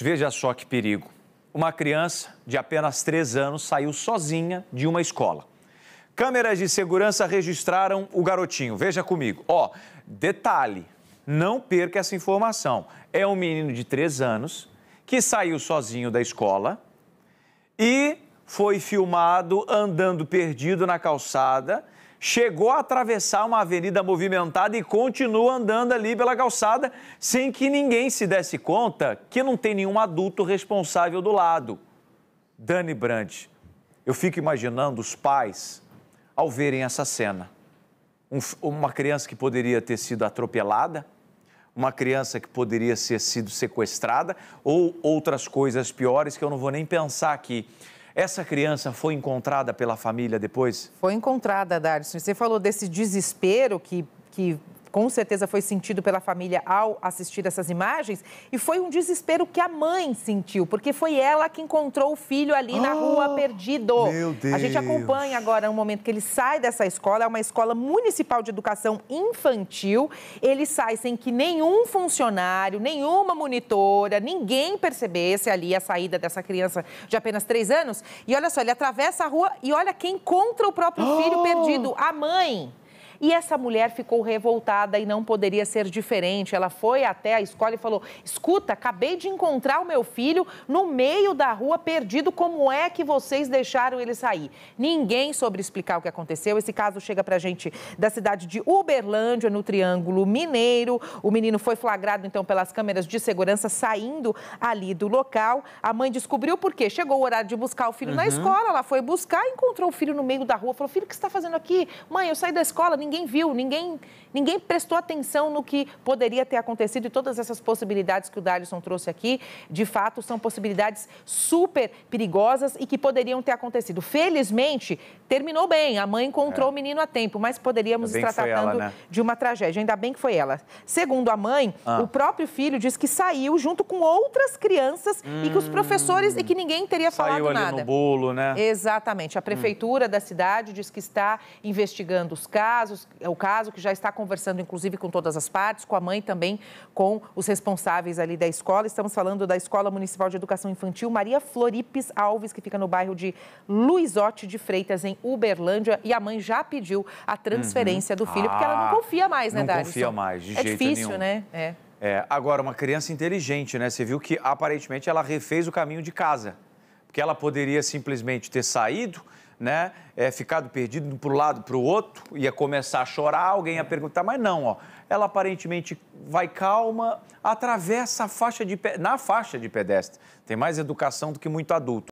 Veja só que perigo. Uma criança de apenas 3 anos saiu sozinha de uma escola. Câmeras de segurança registraram o garotinho. Veja comigo. Ó, oh, detalhe, não perca essa informação. É um menino de 3 anos que saiu sozinho da escola e foi filmado andando perdido na calçada chegou a atravessar uma avenida movimentada e continua andando ali pela calçada sem que ninguém se desse conta que não tem nenhum adulto responsável do lado. Dani Brandt, eu fico imaginando os pais ao verem essa cena. Um, uma criança que poderia ter sido atropelada, uma criança que poderia ter sido sequestrada ou outras coisas piores que eu não vou nem pensar aqui. Essa criança foi encontrada pela família depois? Foi encontrada, Darson. Você falou desse desespero que, que com certeza foi sentido pela família ao assistir essas imagens. E foi um desespero que a mãe sentiu, porque foi ela que encontrou o filho ali oh, na rua oh, perdido. Meu Deus. A gente acompanha agora um momento que ele sai dessa escola, é uma escola municipal de educação infantil. Ele sai sem que nenhum funcionário, nenhuma monitora, ninguém percebesse ali a saída dessa criança de apenas três anos. E olha só, ele atravessa a rua e olha quem encontra o próprio oh. filho perdido, a mãe. E essa mulher ficou revoltada e não poderia ser diferente. Ela foi até a escola e falou: Escuta, acabei de encontrar o meu filho no meio da rua, perdido. Como é que vocês deixaram ele sair? Ninguém soube explicar o que aconteceu. Esse caso chega pra gente da cidade de Uberlândia, no Triângulo Mineiro. O menino foi flagrado, então, pelas câmeras de segurança saindo ali do local. A mãe descobriu porque chegou o horário de buscar o filho uhum. na escola. Ela foi buscar, encontrou o filho no meio da rua, falou: Filho, o que você está fazendo aqui? Mãe, eu saí da escola, ninguém ninguém viu, ninguém, ninguém prestou atenção no que poderia ter acontecido e todas essas possibilidades que o Dalisson trouxe aqui, de fato, são possibilidades super perigosas e que poderiam ter acontecido. Felizmente, terminou bem, a mãe encontrou é. o menino a tempo, mas poderíamos estar tratando ela, né? de uma tragédia. Ainda bem que foi ela. Segundo a mãe, ah. o próprio filho diz que saiu junto com outras crianças hum, e que os professores e que ninguém teria falado nada. no bolo, né? Exatamente. A hum. prefeitura hum. da cidade diz que está investigando os casos, é o caso que já está conversando, inclusive, com todas as partes, com a mãe também, com os responsáveis ali da escola. Estamos falando da Escola Municipal de Educação Infantil Maria Floripes Alves, que fica no bairro de Luizote de Freitas, em Uberlândia. E a mãe já pediu a transferência uhum. do filho, porque ah, ela não ah, confia mais, né, Dari? Não confia mais, de é jeito difícil, nenhum. né? É. É, agora, uma criança inteligente, né? Você viu que aparentemente ela refez o caminho de casa que ela poderia simplesmente ter saído, né, é, ficado perdido para um lado, para o outro, ia começar a chorar, alguém ia perguntar, mas não, ó, ela aparentemente vai calma, atravessa a faixa de na faixa de pedestre. Tem mais educação do que muito adulto.